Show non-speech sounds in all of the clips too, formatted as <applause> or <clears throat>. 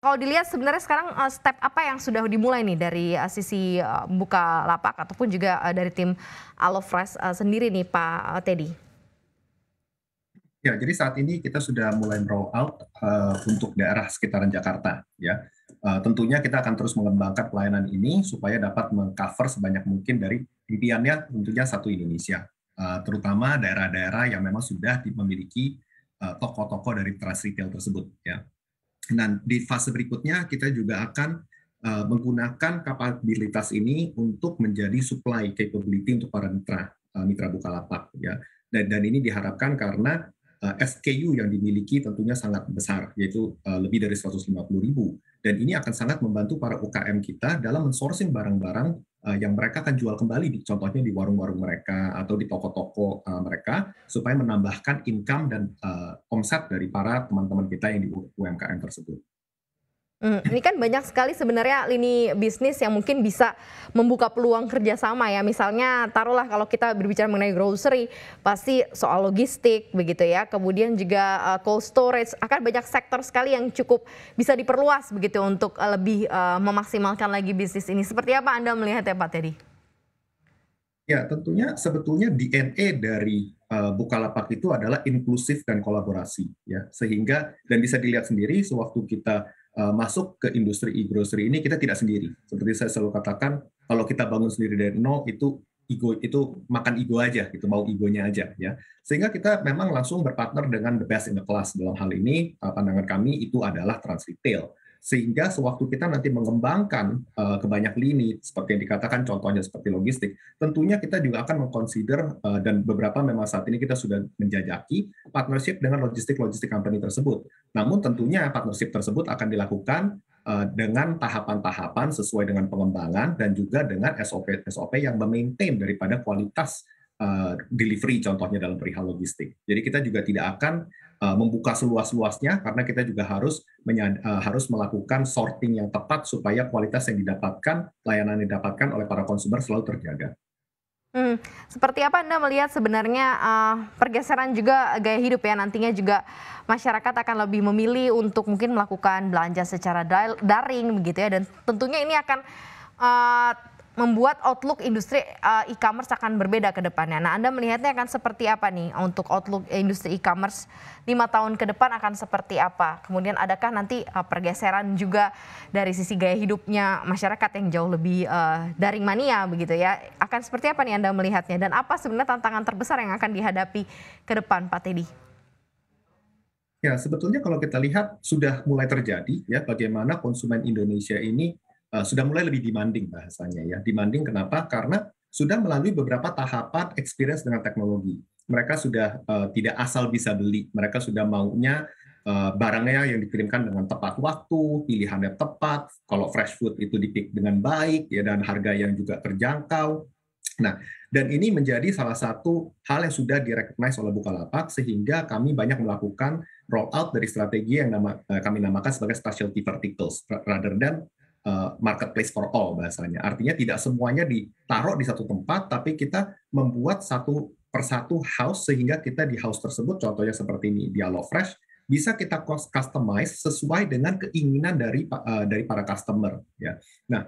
Kalau dilihat sebenarnya sekarang uh, step apa yang sudah dimulai nih dari uh, sisi uh, buka lapak ataupun juga uh, dari tim Alofresh uh, sendiri nih Pak Teddy? Ya, jadi saat ini kita sudah mulai roll out uh, untuk daerah sekitaran Jakarta ya. Uh, tentunya kita akan terus mengembangkan pelayanan ini supaya dapat mengcover sebanyak mungkin dari impiannya tentunya satu Indonesia. Uh, terutama daerah-daerah yang memang sudah memiliki toko-toko dari trans retail tersebut ya Nah di fase berikutnya kita juga akan uh, menggunakan kapabilitas ini untuk menjadi supply capability untuk para mitra uh, mitra Bukalapak ya. Dan, dan ini diharapkan karena SKU eh, yang dimiliki tentunya sangat besar, yaitu eh, lebih dari 150 ribu. Dan ini akan sangat membantu para UKM kita dalam mensourcing barang-barang eh, yang mereka akan jual kembali, contohnya di warung-warung mereka atau di toko-toko mereka, supaya menambahkan income dan omset dari para teman-teman kita yang di UMKM tersebut. Hmm, ini kan banyak sekali sebenarnya lini bisnis yang mungkin bisa membuka peluang kerjasama ya. Misalnya taruhlah kalau kita berbicara mengenai grocery, pasti soal logistik begitu ya. Kemudian juga uh, cold storage, akan banyak sektor sekali yang cukup bisa diperluas begitu untuk uh, lebih uh, memaksimalkan lagi bisnis ini. Seperti apa Anda melihat ya Pak Teddy? Ya, tentunya sebetulnya DNA dari uh, Bukalapak itu adalah inklusif dan kolaborasi ya. Sehingga dan bisa dilihat sendiri sewaktu kita eh, masuk ke industri e-grocery ini kita tidak sendiri. Seperti saya selalu katakan, kalau kita bangun sendiri dari nol itu ego itu makan ego aja gitu, mau egonya aja ya. Sehingga kita memang langsung berpartner dengan the best in the class dalam hal ini eh, pandangan kami itu adalah Trans Retail sehingga sewaktu kita nanti mengembangkan uh, eh, ke banyak lini seperti yang dikatakan contohnya seperti logistik tentunya kita juga akan mengconsider uh, eh, dan beberapa memang saat ini kita sudah menjajaki partnership dengan logistik logistik company tersebut namun tentunya partnership tersebut akan dilakukan uh, dengan tahapan-tahapan sesuai dengan pengembangan dan juga dengan SOP SOP yang memaintain daripada kualitas Eh, delivery contohnya dalam perihal logistik. Jadi kita juga tidak akan eh, membuka seluas-luasnya karena kita juga harus eh, harus melakukan sorting yang tepat supaya kualitas yang didapatkan, layanan yang didapatkan oleh para konsumer selalu terjaga. Hmm, seperti apa Anda melihat sebenarnya uh, pergeseran juga gaya hidup ya nantinya juga masyarakat akan lebih memilih untuk mungkin melakukan belanja secara daring begitu ya dan tentunya ini akan uh, membuat outlook industri eh, e-commerce akan berbeda ke depannya. Nah, Anda melihatnya akan seperti apa nih untuk outlook industri e-commerce lima tahun ke depan akan seperti apa? Kemudian adakah nanti eh, pergeseran juga dari sisi gaya hidupnya masyarakat yang jauh lebih uh, daring mania begitu ya? Akan seperti apa nih Anda melihatnya dan apa sebenarnya tantangan terbesar yang akan dihadapi ke depan, Pak Teddy? Ya, sebetulnya kalau kita lihat sudah mulai terjadi ya bagaimana konsumen Indonesia ini Eh, sudah mulai lebih demanding bahasanya ya. Demanding kenapa? Karena sudah melalui beberapa tahapan experience dengan teknologi. Mereka sudah uh, tidak asal bisa beli, mereka sudah maunya uh, barangnya yang dikirimkan dengan tepat waktu, pilihannya tepat, kalau fresh food itu dipik dengan baik ya dan harga yang juga terjangkau. Nah, dan ini menjadi salah satu hal yang sudah direkognize oleh Bukalapak sehingga kami banyak melakukan roll out dari strategi yang nama, kami namakan sebagai specialty verticals rather than Eh, marketplace for all bahasanya. Artinya tidak semuanya ditaruh di satu tempat, tapi kita membuat satu persatu house sehingga kita di house tersebut, contohnya seperti ini Dialog Fresh, bisa kita customize sesuai dengan keinginan dari eh, dari para customer. Ya. Nah,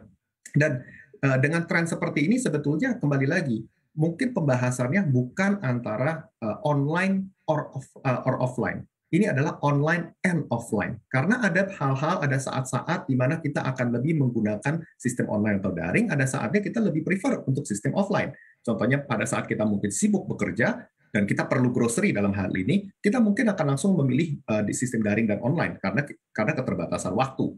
dan eh, dengan tren seperti ini sebetulnya kembali lagi mungkin pembahasannya bukan antara online or, off, or offline, ini adalah online and offline. Karena ada hal-hal, ada saat-saat di mana kita akan lebih menggunakan sistem online atau daring, ada saatnya kita lebih prefer untuk sistem offline. Contohnya pada saat kita mungkin sibuk bekerja, dan kita perlu grocery dalam hal ini, kita mungkin akan langsung memilih eh, di sistem daring dan online karena karena keterbatasan waktu.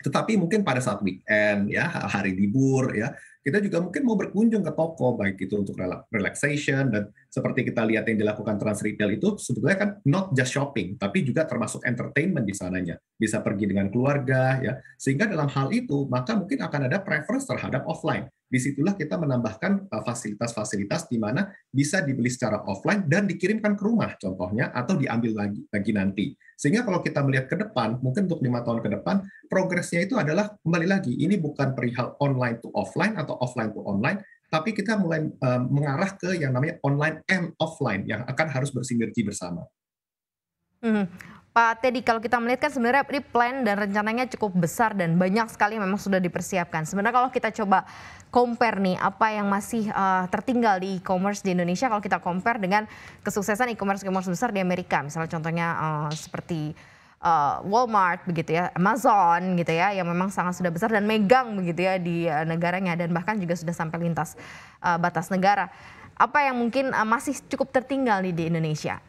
Tetapi mungkin pada saat weekend ya hari libur ya kita juga mungkin mau berkunjung ke toko baik itu untuk relaxation dan seperti kita lihat yang dilakukan trans retail itu sebetulnya kan not just shopping tapi juga termasuk entertainment di sananya bisa pergi dengan keluarga ya sehingga dalam hal itu maka mungkin akan ada preference terhadap offline disitulah kita menambahkan eh, fasilitas-fasilitas di mana bisa dibeli secara offline dan dikirimkan ke rumah contohnya atau diambil lagi lagi nanti sehingga kalau kita melihat ke depan mungkin untuk lima tahun ke depan progresnya itu adalah kembali lagi ini bukan perihal online to offline atau offline to online tapi kita mulai eh, mengarah ke yang namanya online and offline yang akan harus bersinergi bersama. Hmm. Pak Teddy, kalau kita melihat kan sebenarnya ini plan dan rencananya cukup besar dan banyak sekali memang sudah dipersiapkan. Sebenarnya kalau kita coba compare nih apa yang masih uh, tertinggal di e-commerce di Indonesia kalau kita compare dengan kesuksesan e-commerce e-commerce besar di Amerika, misalnya contohnya uh, seperti uh, Walmart begitu ya, Amazon gitu ya, yang memang sangat sudah besar dan megang begitu ya di uh, negaranya dan bahkan juga sudah sampai lintas uh, batas negara. Apa yang mungkin uh, masih cukup tertinggal nih di Indonesia?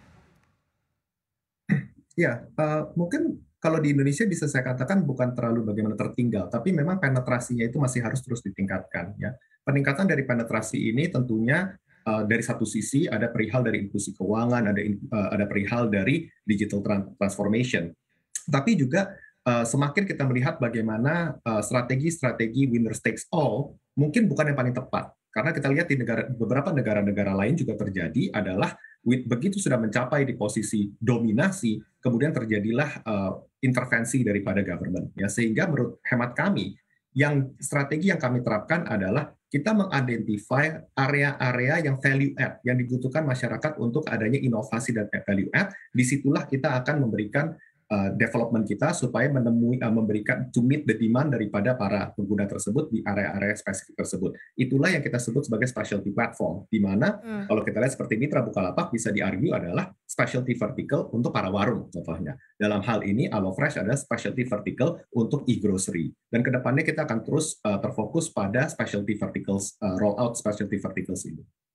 <clears throat> Ya, uh, mungkin kalau di Indonesia bisa saya katakan bukan terlalu bagaimana tertinggal, tapi memang penetrasinya itu masih harus terus ditingkatkan. Ya, peningkatan dari penetrasi ini tentunya Eh, dari satu sisi ada perihal dari inklusi keuangan, ada eh, ada perihal dari digital transformation. Tapi juga eh, semakin kita melihat bagaimana strategi-strategi winner takes all mungkin bukan yang paling tepat. Karena kita lihat di negara, beberapa negara-negara lain juga terjadi adalah begitu sudah mencapai di posisi dominasi, kemudian terjadilah intervensi daripada government. Ya, sehingga menurut hemat kami yang strategi yang kami terapkan adalah kita mengidentifikasi area-area yang value add yang dibutuhkan masyarakat untuk adanya inovasi dan value add. Disitulah kita akan memberikan Eh, development kita supaya menemui eh, memberikan to meet the demand daripada para pengguna tersebut di area-area spesifik tersebut. Itulah yang kita sebut sebagai specialty platform di mana hmm. kalau kita lihat seperti ini terbuka lapak bisa diargu adalah specialty vertical untuk para warung contohnya. Dalam hal ini Alofresh adalah specialty vertical untuk e-grocery dan kedepannya kita akan terus eh, terfokus pada specialty verticals uh, rollout specialty verticals ini.